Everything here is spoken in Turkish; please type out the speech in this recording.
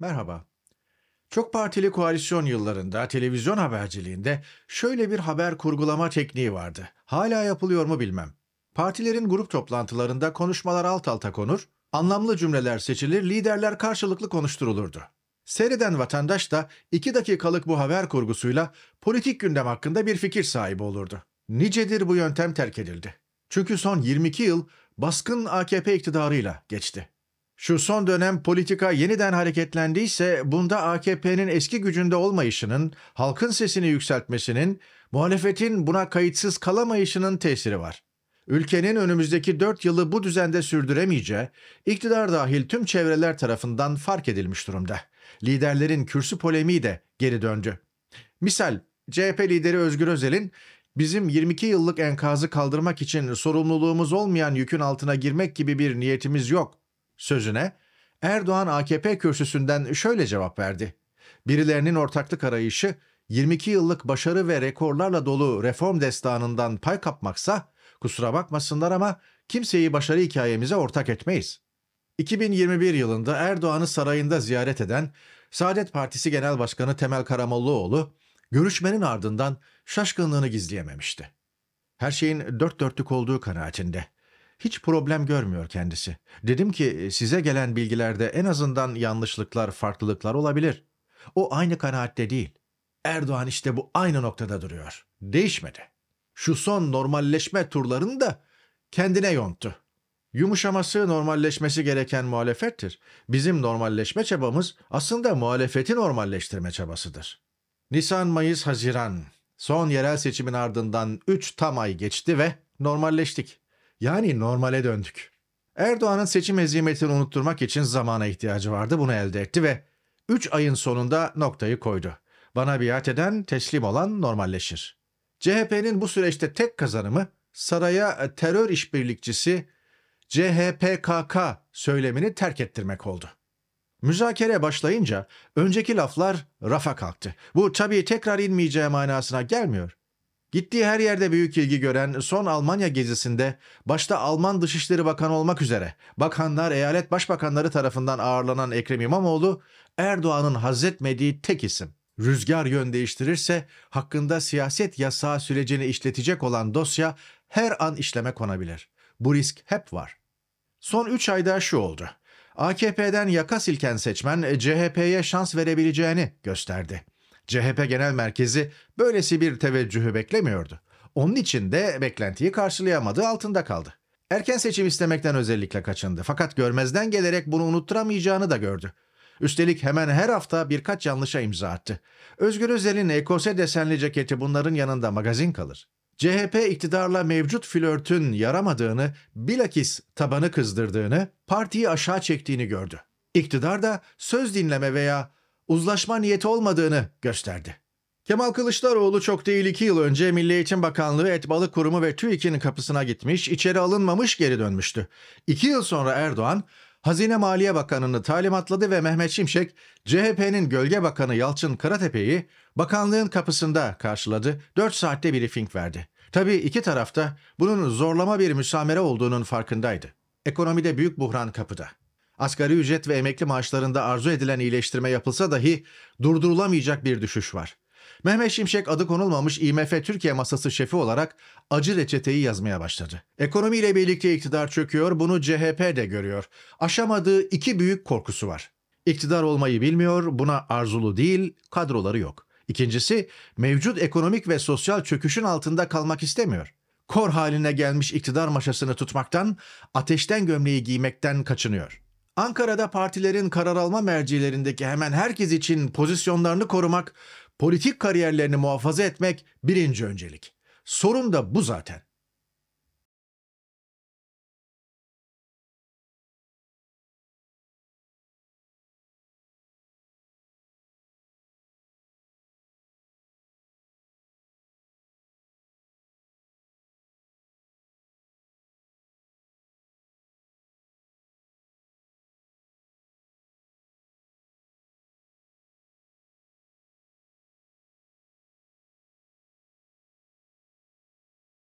Merhaba. Çok partili koalisyon yıllarında televizyon haberciliğinde şöyle bir haber kurgulama tekniği vardı. Hala yapılıyor mu bilmem. Partilerin grup toplantılarında konuşmalar alt alta konur, anlamlı cümleler seçilir, liderler karşılıklı konuşturulurdu. Seyreden vatandaş da iki dakikalık bu haber kurgusuyla politik gündem hakkında bir fikir sahibi olurdu. Nicedir bu yöntem terk edildi. Çünkü son 22 yıl baskın AKP iktidarıyla geçti. Şu son dönem politika yeniden hareketlendiyse bunda AKP'nin eski gücünde olmayışının, halkın sesini yükseltmesinin, muhalefetin buna kayıtsız kalamayışının tesiri var. Ülkenin önümüzdeki 4 yılı bu düzende sürdüremeyeceği, iktidar dahil tüm çevreler tarafından fark edilmiş durumda. Liderlerin kürsü polemiği de geri döndü. Misal CHP lideri Özgür Özel'in bizim 22 yıllık enkazı kaldırmak için sorumluluğumuz olmayan yükün altına girmek gibi bir niyetimiz yok sözüne Erdoğan AKP kürsüsünden şöyle cevap verdi. Birilerinin ortaklık arayışı 22 yıllık başarı ve rekorlarla dolu reform destanından pay kapmaksa kusura bakmasınlar ama kimseyi başarı hikayemize ortak etmeyiz. 2021 yılında Erdoğan'ı sarayında ziyaret eden Saadet Partisi Genel Başkanı Temel Karamollaoğlu görüşmenin ardından şaşkınlığını gizleyememişti. Her şeyin dört dörtlük olduğu kanaatinde. Hiç problem görmüyor kendisi. Dedim ki e, size gelen bilgilerde en azından yanlışlıklar, farklılıklar olabilir. O aynı kanaatte değil. Erdoğan işte bu aynı noktada duruyor. Değişmedi. Şu son normalleşme turlarını da kendine yonttu. Yumuşaması, normalleşmesi gereken muhalefettir. Bizim normalleşme çabamız aslında muhalefeti normalleştirme çabasıdır. Nisan, Mayıs, Haziran. Son yerel seçimin ardından 3 tam ay geçti ve normalleştik. Yani normale döndük. Erdoğan'ın seçim hezimetini unutturmak için zamana ihtiyacı vardı. Bunu elde etti ve 3 ayın sonunda noktayı koydu. Bana biat eden, teslim olan normalleşir. CHP'nin bu süreçte tek kazanımı saraya e, terör işbirlikçisi CHPKK söylemini terk ettirmek oldu. Müzakere başlayınca önceki laflar rafa kalktı. Bu tabii tekrar inmeyeceği manasına gelmiyor. Gittiği her yerde büyük ilgi gören son Almanya gezisinde başta Alman Dışişleri Bakanı olmak üzere bakanlar, eyalet başbakanları tarafından ağırlanan Ekrem İmamoğlu Erdoğan'ın hazretmediği tek isim. Rüzgar yön değiştirirse hakkında siyaset yasağı sürecini işletecek olan dosya her an işleme konabilir. Bu risk hep var. Son 3 ayda şu oldu. AKP'den yaka silken seçmen CHP'ye şans verebileceğini gösterdi. CHP Genel Merkezi böylesi bir teveccühü beklemiyordu. Onun için de beklentiyi karşılayamadığı altında kaldı. Erken seçim istemekten özellikle kaçındı fakat görmezden gelerek bunu unutturamayacağını da gördü. Üstelik hemen her hafta birkaç yanlışa imza attı. Özgür Özel'in ekose desenli ceketi bunların yanında magazin kalır. CHP iktidarla mevcut flörtün yaramadığını, bilakis tabanı kızdırdığını, partiyi aşağı çektiğini gördü. İktidar da söz dinleme veya uzlaşma niyeti olmadığını gösterdi. Kemal Kılıçdaroğlu çok değil iki yıl önce Milli Eğitim Bakanlığı Et Kurumu ve TÜİK'in kapısına gitmiş, içeri alınmamış geri dönmüştü. İki yıl sonra Erdoğan, Hazine Maliye Bakanı'nı talimatladı ve Mehmet Şimşek, CHP'nin Gölge Bakanı Yalçın Karatepe'yi bakanlığın kapısında karşıladı, 4 saatte bir briefing verdi. Tabii iki tarafta bunun zorlama bir müsamere olduğunun farkındaydı. Ekonomide büyük buhran kapıda. Asgari ücret ve emekli maaşlarında arzu edilen iyileştirme yapılsa dahi durdurulamayacak bir düşüş var. Mehmet Şimşek adı konulmamış IMF Türkiye masası şefi olarak acı reçeteyi yazmaya başladı. Ekonomiyle birlikte iktidar çöküyor, bunu CHP de görüyor. Aşamadığı iki büyük korkusu var. İktidar olmayı bilmiyor, buna arzulu değil, kadroları yok. İkincisi, mevcut ekonomik ve sosyal çöküşün altında kalmak istemiyor. Kor haline gelmiş iktidar maşasını tutmaktan, ateşten gömleği giymekten kaçınıyor. Ankara'da partilerin karar alma mercilerindeki hemen herkes için pozisyonlarını korumak, politik kariyerlerini muhafaza etmek birinci öncelik. Sorun da bu zaten.